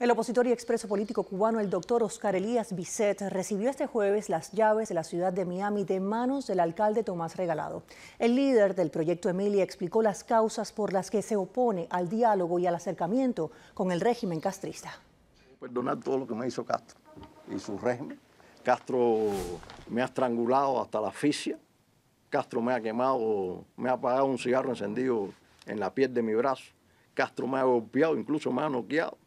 El opositor y expreso político cubano, el doctor Oscar Elías Bisset, recibió este jueves las llaves de la ciudad de Miami de manos del alcalde Tomás Regalado. El líder del proyecto Emilia explicó las causas por las que se opone al diálogo y al acercamiento con el régimen castrista. Perdonar todo lo que me hizo Castro y su régimen. Castro me ha estrangulado hasta la asfixia. Castro me ha quemado, me ha apagado un cigarro encendido en la piel de mi brazo. Castro me ha golpeado, incluso me ha noqueado.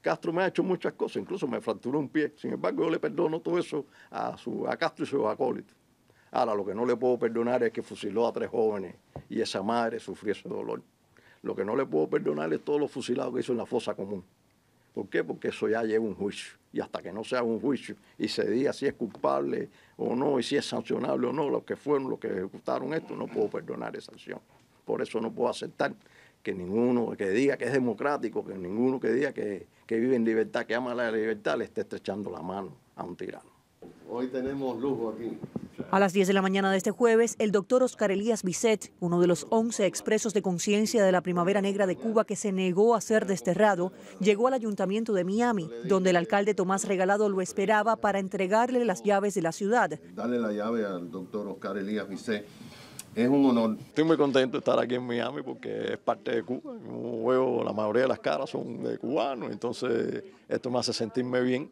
Castro me ha hecho muchas cosas, incluso me fracturó un pie. Sin embargo, yo le perdono todo eso a, su, a Castro y su acólitos. Ahora, lo que no le puedo perdonar es que fusiló a tres jóvenes y esa madre sufrió ese dolor. Lo que no le puedo perdonar es todos los fusilados que hizo en la fosa común. ¿Por qué? Porque eso ya lleva un juicio. Y hasta que no sea un juicio y se diga si es culpable o no, y si es sancionable o no, los que fueron los que ejecutaron esto, no puedo perdonar esa acción. Por eso no puedo aceptar que ninguno que diga que es democrático, que ninguno que diga que, vive en libertad, que ama la libertad, le esté estrechando la mano a un tirano. Hoy tenemos lujo aquí. A las 10 de la mañana de este jueves, el doctor Oscar Elías Bisset, uno de los 11 expresos de conciencia de la Primavera Negra de Cuba que se negó a ser desterrado, llegó al ayuntamiento de Miami, donde el alcalde Tomás Regalado lo esperaba para entregarle las llaves de la ciudad. Dale la llave al doctor Oscar Elías Bisset es un honor. Estoy muy contento de estar aquí en Miami porque es parte de Cuba. veo, la mayoría de las caras son de cubanos, entonces esto me hace sentirme bien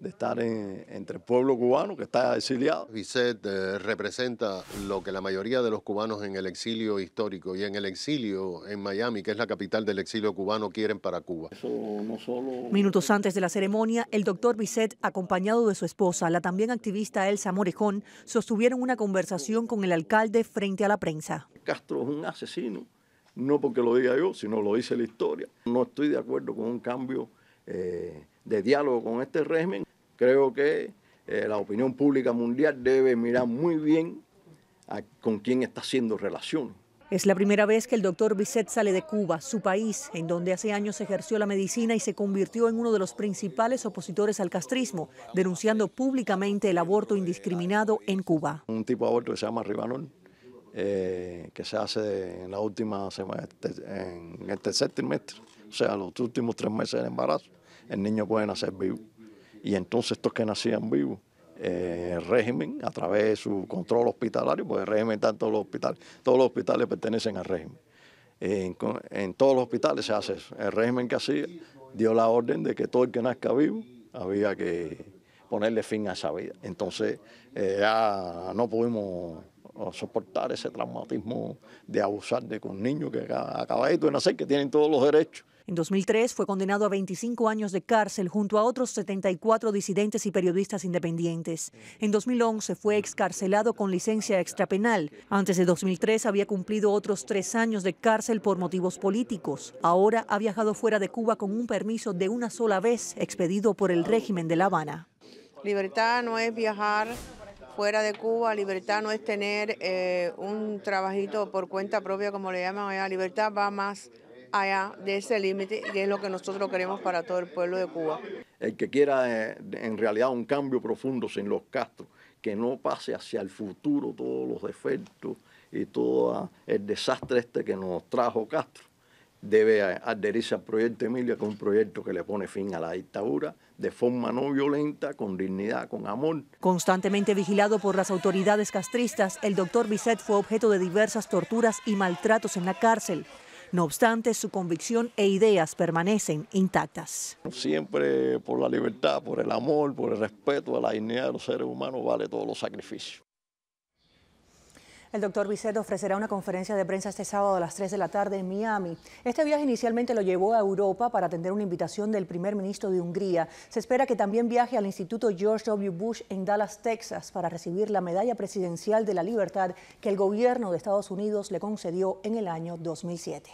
de estar entre el pueblo cubano que está exiliado. Vicet eh, representa lo que la mayoría de los cubanos en el exilio histórico y en el exilio en Miami, que es la capital del exilio cubano, quieren para Cuba. Eso no solo... Minutos antes de la ceremonia, el doctor Vicet, acompañado de su esposa, la también activista Elsa Morejón, sostuvieron una conversación con el alcalde frente a la prensa. Castro es un asesino, no porque lo diga yo, sino lo dice la historia. No estoy de acuerdo con un cambio eh, de diálogo con este régimen. Creo que eh, la opinión pública mundial debe mirar muy bien con quién está haciendo relación. Es la primera vez que el doctor Bisset sale de Cuba, su país, en donde hace años ejerció la medicina y se convirtió en uno de los principales opositores al castrismo, denunciando públicamente el aborto indiscriminado en Cuba. Un tipo de aborto que se llama Ribanón, eh, que se hace en la última semana, este, en el tercer trimestre, o sea, los últimos tres meses del embarazo, el niño puede nacer vivo. Y entonces estos que nacían vivos, eh, el régimen, a través de su control hospitalario, porque el régimen está en todos los hospitales, todos los hospitales pertenecen al régimen. En, todos los hospitales se hace eso. El régimen que hacía dio la orden de que todo el que nazca vivo había que ponerle fin a esa vida. Entonces eh, ya no pudimos soportar ese traumatismo de abusar de con niño que acaba de nacer, que tienen todos los derechos. En 2003 fue condenado a 25 años de cárcel junto a otros 74 disidentes y periodistas independientes. En 2011 fue excarcelado con licencia extrapenal. Antes de 2003 había cumplido otros tres años de cárcel por motivos políticos. Ahora ha viajado fuera de Cuba con un permiso de una sola vez expedido por el régimen de La Habana. Libertad no es viajar fuera de Cuba, libertad no es tener eh, un trabajito por cuenta propia, como le llaman allá. Libertad va más allá de ese límite y es lo que nosotros queremos para todo el pueblo de Cuba. El que quiera eh, en realidad un cambio profundo sin los Castro, que no pase hacia el futuro todos los defectos y todo el desastre este que nos trajo Castro debe adherirse al proyecto Emilia, que es un proyecto que le pone fin a la dictadura de forma no violenta, con dignidad, con amor. Constantemente vigilado por las autoridades castristas, el doctor Bisset fue objeto de diversas torturas y maltratos en la cárcel. No obstante, su convicción e ideas permanecen intactas. Siempre por la libertad, por el amor, por el respeto a la dignidad de los seres humanos vale todos los sacrificios. El doctor Bisset ofrecerá una conferencia de prensa este sábado a las 3 de la tarde en Miami. Este viaje inicialmente lo llevó a Europa para atender una invitación del primer ministro de Hungría. Se espera que también viaje al Instituto George W. Bush en Dallas, Texas, para recibir la Medalla Presidencial de la Libertad que el gobierno de Estados Unidos le concedió en el año 2007.